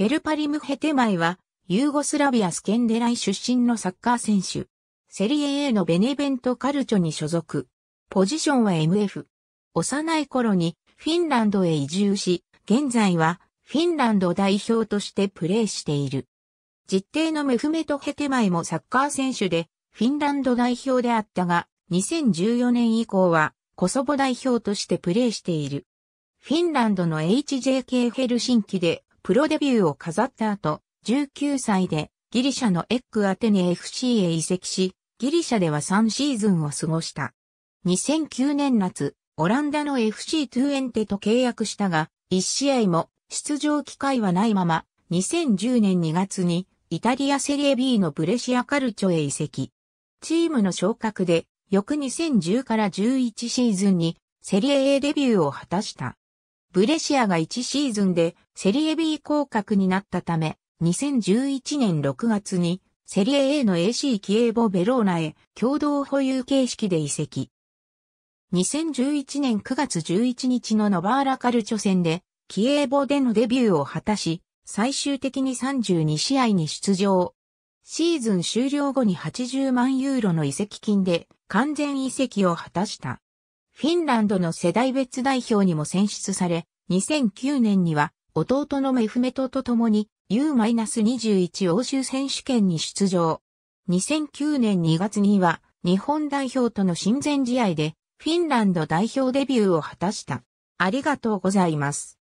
ペルパリムヘテマイは、ユーゴスラビアスケンデライ出身のサッカー選手。セリエ A のベネベントカルチョに所属。ポジションは MF。幼い頃にフィンランドへ移住し、現在はフィンランド代表としてプレーしている。実定のメフメトヘテマイもサッカー選手で、フィンランド代表であったが、2014年以降はコソボ代表としてプレーしている。フィンランドの HJK ヘルシンキでプロデビューを飾った後、19歳でギリシャのエッグアテネ FC へ移籍し、ギリシャでは3シーズンを過ごした。2009年夏、オランダの FC トゥエンテと契約したが、1試合も出場機会はないまま、2010年2月にイタリアセリエ B のブレシアカルチョへ移籍。チームの昇格で、翌2010から11シーズンにセリエ A デビューを果たした。ブレシアが1シーズンでセリエ B 降格になったため、2011年6月にセリエ A の AC キエーボ・ベローナへ共同保有形式で移籍。2011年9月11日のノバーラカルチョ戦でキエーボでのデビューを果たし、最終的に32試合に出場。シーズン終了後に80万ユーロの移籍金で完全移籍を果たした。フィンランドの世代別代表にも選出され、2009年には弟のメフメトと共に U-21 欧州選手権に出場。2009年2月には日本代表との親善試合でフィンランド代表デビューを果たした。ありがとうございます。